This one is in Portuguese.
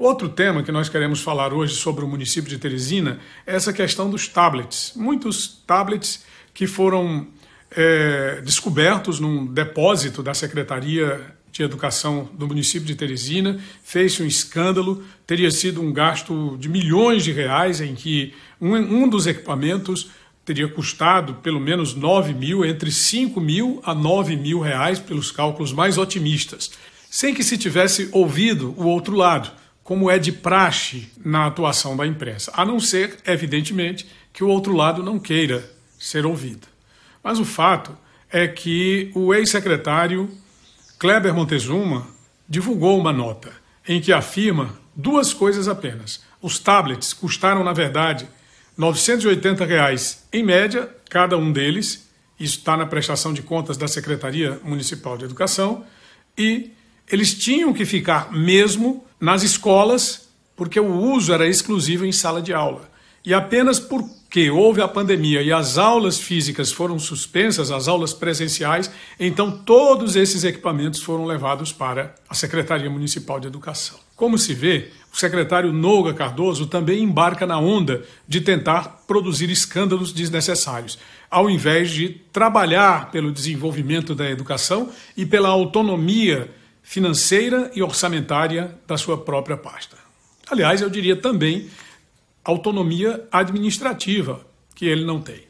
Outro tema que nós queremos falar hoje sobre o município de Teresina é essa questão dos tablets. Muitos tablets que foram é, descobertos num depósito da Secretaria de Educação do município de Teresina, fez um escândalo, teria sido um gasto de milhões de reais em que um, um dos equipamentos teria custado pelo menos 9 mil, entre 5 mil a 9 mil reais, pelos cálculos mais otimistas, sem que se tivesse ouvido o outro lado, como é de praxe na atuação da imprensa, a não ser, evidentemente, que o outro lado não queira ser ouvido. Mas o fato é que o ex-secretário Kleber Montezuma divulgou uma nota em que afirma duas coisas apenas. Os tablets custaram, na verdade, R$ 980 reais, em média, cada um deles. Isso está na prestação de contas da Secretaria Municipal de Educação. E eles tinham que ficar mesmo nas escolas, porque o uso era exclusivo em sala de aula. E apenas porque houve a pandemia e as aulas físicas foram suspensas, as aulas presenciais, então todos esses equipamentos foram levados para a Secretaria Municipal de Educação. Como se vê, o secretário Nouga Cardoso também embarca na onda de tentar produzir escândalos desnecessários, ao invés de trabalhar pelo desenvolvimento da educação e pela autonomia financeira e orçamentária da sua própria pasta. Aliás, eu diria também autonomia administrativa, que ele não tem.